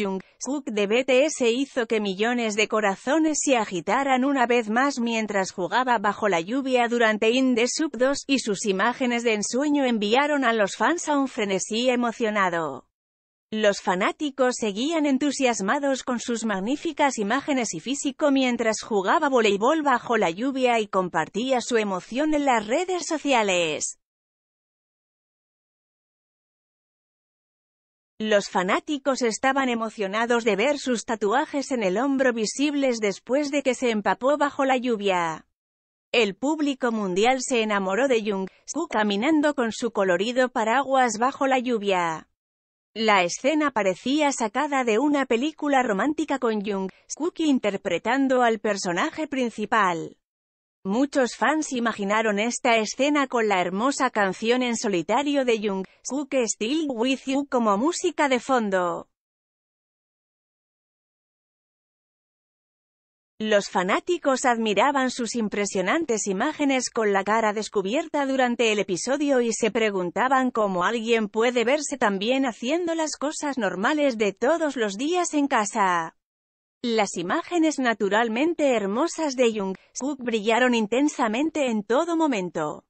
jung de BTS hizo que millones de corazones se agitaran una vez más mientras jugaba bajo la lluvia durante In The Sub 2, y sus imágenes de ensueño enviaron a los fans a un frenesí emocionado. Los fanáticos seguían entusiasmados con sus magníficas imágenes y físico mientras jugaba voleibol bajo la lluvia y compartía su emoción en las redes sociales. Los fanáticos estaban emocionados de ver sus tatuajes en el hombro visibles después de que se empapó bajo la lluvia. El público mundial se enamoró de jung caminando con su colorido paraguas bajo la lluvia. La escena parecía sacada de una película romántica con Jung-soo interpretando al personaje principal. Muchos fans imaginaron esta escena con la hermosa canción en solitario de Jung-suk Still With You como música de fondo. Los fanáticos admiraban sus impresionantes imágenes con la cara descubierta durante el episodio y se preguntaban cómo alguien puede verse también haciendo las cosas normales de todos los días en casa. Las imágenes naturalmente hermosas de Jung-suk brillaron intensamente en todo momento.